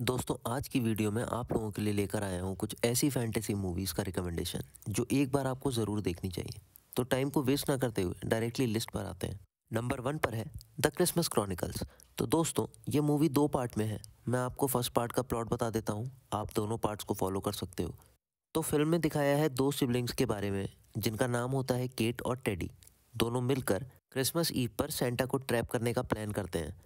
दोस्तों आज की वीडियो में आप लोगों के लिए लेकर आया हूँ कुछ ऐसी फैंटेसी मूवीज़ का रिकमेंडेशन जो एक बार आपको ज़रूर देखनी चाहिए तो टाइम को वेस्ट ना करते हुए डायरेक्टली लिस्ट पर आते हैं नंबर वन पर है द क्रिसमस क्रॉनिकल्स तो दोस्तों ये मूवी दो पार्ट में है मैं आपको फर्स्ट पार्ट का प्लॉट बता देता हूँ आप दोनों पार्ट्स को फॉलो कर सकते हो तो फिल्म में दिखाया है दो सिबलिंग्स के बारे में जिनका नाम होता है केट और टेडी दोनों मिलकर क्रिसमस ईव पर सेंटा को ट्रैप करने का प्लान करते हैं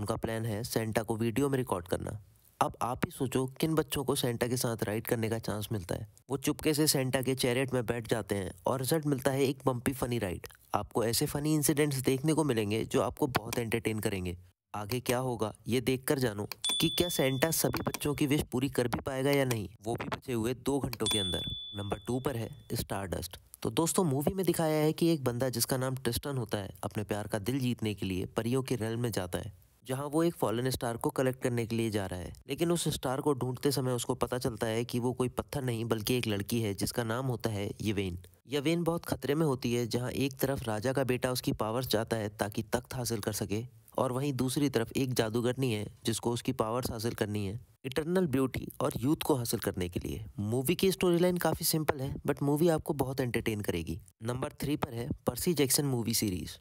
उनका प्लान है सेंटा को वीडियो में रिकॉर्ड करना अब आप ही सोचो किन बच्चों को सेंटा के साथ राइड करने का चांस मिलता है वो चुपके से सेंटा के चैरेट में बैठ जाते हैं और रिजल्ट मिलता है एक बम्पी फनी राइड आपको ऐसे फनी इंसिडेंट्स देखने को मिलेंगे जो आपको बहुत एंटरटेन करेंगे आगे क्या होगा ये देख कर जानो कि क्या सेंटा सभी बच्चों की विश पूरी कर भी पाएगा या नहीं वो भी बचे हुए दो घंटों के अंदर नंबर टू पर है स्टार डस्ट तो दोस्तों मूवी में दिखाया है कि एक बंदा जिसका नाम ट्रिस्टन होता है अपने प्यार का दिल जीतने के लिए परियों के रेल में जाता है जहां वो एक फॉलन स्टार को कलेक्ट करने के लिए जा रहा है लेकिन उस स्टार को ढूंढते समय उसको पता चलता है कि वो कोई पत्थर नहीं बल्कि एक लड़की है जिसका नाम होता है यवेन यवेन बहुत खतरे में होती है जहाँ एक तरफ राजा का बेटा उसकी पावर्स चाहता है ताकि तख्त हासिल कर सके और वहीं दूसरी तरफ एक जादूगरनी है जिसको उसकी पावर्स हासिल करनी है इटरनल ब्यूटी और यूथ को हासिल करने के लिए मूवी की स्टोरी लाइन काफ़ी सिंपल है बट मूवी आपको बहुत एंटरटेन करेगी नंबर थ्री पर है पर्सी जैक्सन मूवी सीरीज़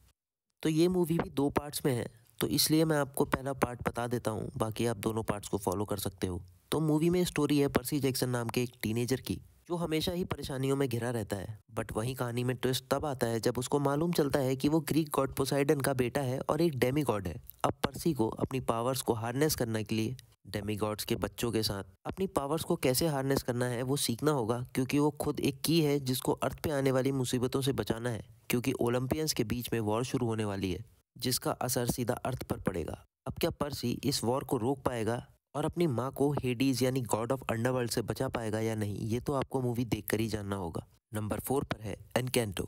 तो ये मूवी भी दो पार्ट्स में है तो इसलिए मैं आपको पहला पार्ट बता देता हूँ बाकी आप दोनों पार्ट्स को फॉलो कर सकते हो तो मूवी में स्टोरी है पर्सी जैक्सन नाम के एक टीनेजर की जो हमेशा ही परेशानियों में घिरा रहता है बट वही कहानी में ट्विस्ट तब आता है जब उसको मालूम चलता है कि वो ग्रीक गॉड पोसाइडन का बेटा है और एक डेमी गॉड है अब पर्सी को अपनी पावर्स को हार्नेस करने के लिए डेमी गॉड्स के बच्चों के साथ अपनी पावर्स को कैसे हार्नेस करना है वो सीखना होगा क्योंकि वो खुद एक की है जिसको अर्थ पे आने वाली मुसीबतों से बचाना है क्योंकि ओलंपियंस के बीच में वॉर शुरू होने वाली है जिसका असर सीधा अर्थ पर पड़ेगा अब क्या पर्सी इस वॉर को रोक पाएगा और अपनी माँ को हेडीज यानी गॉड ऑफ अंडरवर्ल्ड से बचा पाएगा या नहीं ये तो आपको मूवी देख ही जानना होगा नंबर फोर पर है एनकैंटो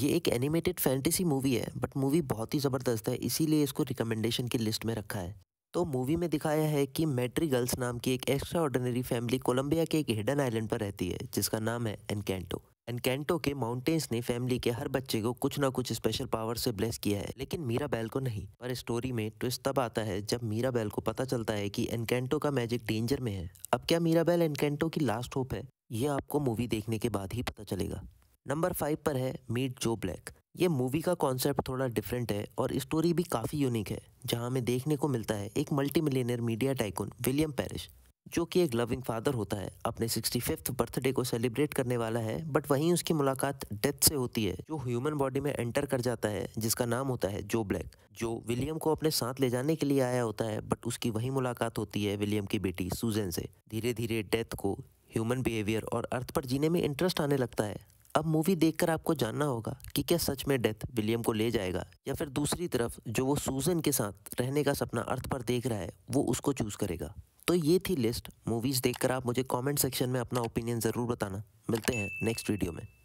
ये एक एनिमेटेड फैंटेसी मूवी है बट मूवी बहुत ही ज़बरदस्त है इसीलिए इसको रिकमेंडेशन की लिस्ट में रखा है तो मूवी में दिखाया है कि मैट्री गर्ल्स नाम की एक एक्स्ट्रा ऑर्डिनरी फैमिली कोलंबिया के एक हिडन आइलैंड पर रहती है जिसका नाम है एनकैंटो एंड कैंटो के माउंटेन्स ने फैमिली के हर बच्चे को कुछ ना कुछ स्पेशल पावर से ब्लेस किया है लेकिन मीरा बैल को नहीं पर स्टोरी में ट्विस्ट तब आता है जब मीरा बैल को पता चलता है कि एनकेंटो का मैजिक डेंजर में है अब क्या मीरा बैल एनकेंटो की लास्ट होप है यह आपको मूवी देखने के बाद ही पता चलेगा नंबर फाइव पर है मीट जो ब्लैक ये मूवी का कॉन्सेप्ट थोड़ा डिफरेंट है और स्टोरी भी काफ़ी यूनिक है जहां हमें देखने को मिलता है एक multi millionaire media tycoon William Paris जो कि एक लविंग फादर होता है अपने सिक्सटी फिफ्थ बर्थडे को सेलिब्रेट करने वाला है बट वहीं उसकी मुलाकात डेथ से होती है जो ह्यूमन बॉडी में एंटर कर जाता है जिसका नाम होता है जो ब्लैक जो विलियम को अपने साथ ले जाने के लिए आया होता है बट उसकी वही मुलाकात होती है विलियम की बेटी सूजन से धीरे धीरे डेथ को ह्यूमन बिहेवियर और अर्थ पर जीने में इंटरेस्ट आने लगता है अब मूवी देखकर आपको जानना होगा कि क्या सच में डेथ विलियम को ले जाएगा या फिर दूसरी तरफ जो वो सूजन के साथ रहने का सपना अर्थ पर देख रहा है वो उसको चूज करेगा तो ये थी लिस्ट मूवीज़ देखकर आप मुझे कमेंट सेक्शन में अपना ओपिनियन ज़रूर बताना मिलते हैं नेक्स्ट वीडियो में